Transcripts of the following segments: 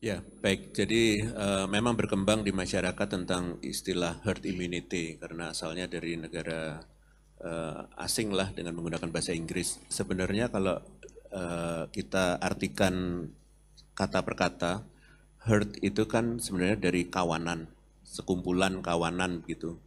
Ya, baik. Jadi uh, memang berkembang di masyarakat tentang istilah herd immunity karena asalnya dari negara uh, asing lah dengan menggunakan bahasa Inggris. Sebenarnya kalau uh, kita artikan kata per kata, herd itu kan sebenarnya dari kawanan, sekumpulan kawanan gitu.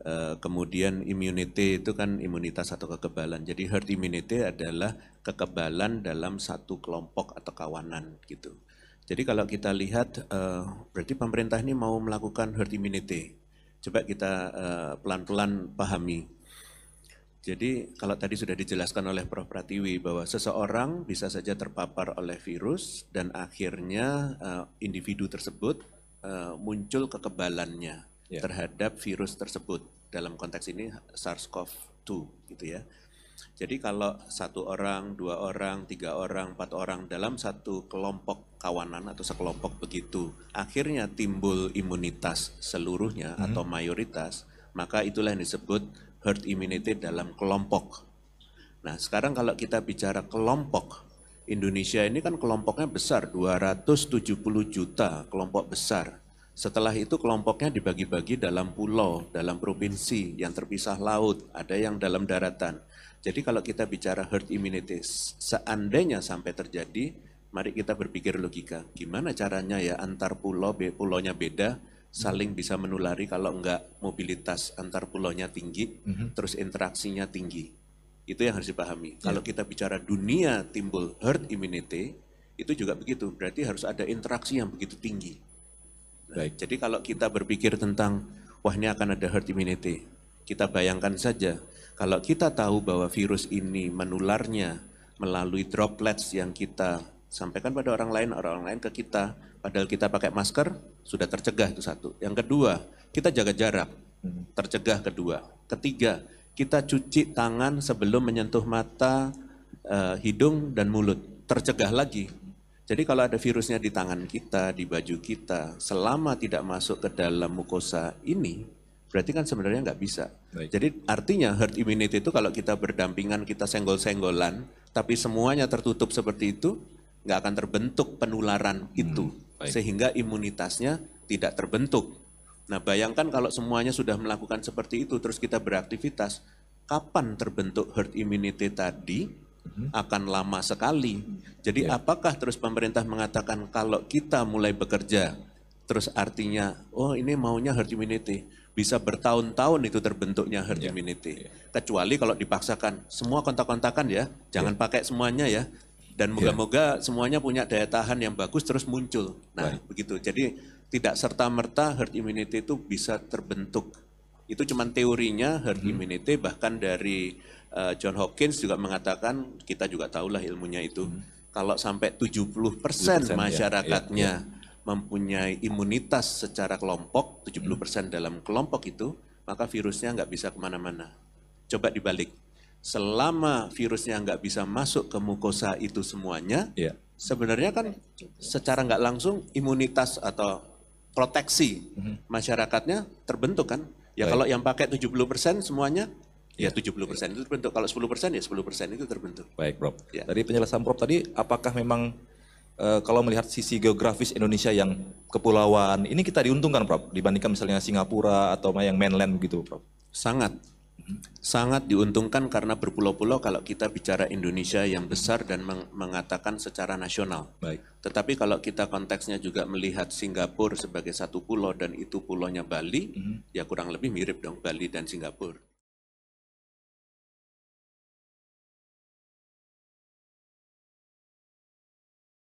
Uh, kemudian immunity itu kan imunitas atau kekebalan. Jadi herd immunity adalah kekebalan dalam satu kelompok atau kawanan gitu. Jadi kalau kita lihat, eh, berarti pemerintah ini mau melakukan herd immunity. Coba kita eh, pelan-pelan pahami. Jadi kalau tadi sudah dijelaskan oleh Prof. Pratiwi bahwa seseorang bisa saja terpapar oleh virus dan akhirnya eh, individu tersebut muncul kekebalannya ya. terhadap virus tersebut. Dalam konteks ini SARS-CoV-2 gitu ya. Jadi kalau satu orang, dua orang, tiga orang, empat orang dalam satu kelompok kawanan atau sekelompok begitu, akhirnya timbul imunitas seluruhnya hmm. atau mayoritas, maka itulah yang disebut herd immunity dalam kelompok. Nah sekarang kalau kita bicara kelompok, Indonesia ini kan kelompoknya besar, 270 juta kelompok besar. Setelah itu kelompoknya dibagi-bagi dalam pulau, dalam provinsi yang terpisah laut, ada yang dalam daratan. Jadi kalau kita bicara herd immunity, seandainya sampai terjadi, mari kita berpikir logika. Gimana caranya ya antar pulau, pulaunya beda, saling bisa menulari kalau enggak mobilitas antar pulaunya tinggi, mm -hmm. terus interaksinya tinggi. Itu yang harus dipahami. Yeah. Kalau kita bicara dunia timbul herd immunity, itu juga begitu. Berarti harus ada interaksi yang begitu tinggi Baik, jadi kalau kita berpikir tentang wah ini akan ada herd immunity, kita bayangkan saja kalau kita tahu bahwa virus ini menularnya melalui droplets yang kita sampaikan pada orang lain, orang lain ke kita, padahal kita pakai masker, sudah tercegah itu satu. Yang kedua, kita jaga jarak, tercegah kedua. Ketiga, kita cuci tangan sebelum menyentuh mata, eh, hidung, dan mulut, tercegah lagi jadi kalau ada virusnya di tangan kita, di baju kita, selama tidak masuk ke dalam mukosa ini, berarti kan sebenarnya nggak bisa. Baik. Jadi artinya herd immunity itu kalau kita berdampingan, kita senggol-senggolan, tapi semuanya tertutup seperti itu, nggak akan terbentuk penularan hmm, itu. Hmm, Sehingga imunitasnya tidak terbentuk. Nah bayangkan kalau semuanya sudah melakukan seperti itu, terus kita beraktivitas, kapan terbentuk herd immunity tadi, Hmm. akan lama sekali. Jadi ya. apakah terus pemerintah mengatakan kalau kita mulai bekerja, terus artinya oh ini maunya herd immunity bisa bertahun-tahun itu terbentuknya herd ya. immunity. Ya. Kecuali kalau dipaksakan semua kontak-kontakan ya, jangan ya. pakai semuanya ya. Dan ya. moga-moga semuanya punya daya tahan yang bagus terus muncul. Nah, Baik. begitu. Jadi tidak serta-merta herd immunity itu bisa terbentuk. Itu cuman teorinya herd hmm. immunity bahkan dari uh, John Hawkins juga mengatakan kita juga tahulah ilmunya itu hmm. kalau sampai 70%, persen ya, masyarakatnya ya, ya, ya. mempunyai imunitas secara kelompok 70% hmm. dalam kelompok itu maka virusnya nggak bisa kemana-mana coba dibalik selama virusnya nggak bisa masuk ke mukosa itu semuanya ya. sebenarnya kan secara nggak langsung imunitas atau proteksi hmm. masyarakatnya terbentuk kan ya Baik. kalau yang pakai 70% semuanya Ya, 70 ya. persen itu terbentuk. Kalau 10 persen ya 10 persen itu terbentuk. Baik, Prof. Ya. Tadi penjelasan Prof tadi, apakah memang e, kalau melihat sisi geografis Indonesia yang kepulauan, ini kita diuntungkan, Prof, dibandingkan misalnya Singapura atau yang mainland begitu, Prof? Sangat. Hmm. Sangat diuntungkan karena berpulau-pulau kalau kita bicara Indonesia yang besar dan meng mengatakan secara nasional. Baik. Tetapi kalau kita konteksnya juga melihat Singapura sebagai satu pulau dan itu pulaunya Bali, mm -hmm. ya kurang lebih mirip dong Bali dan Singapura.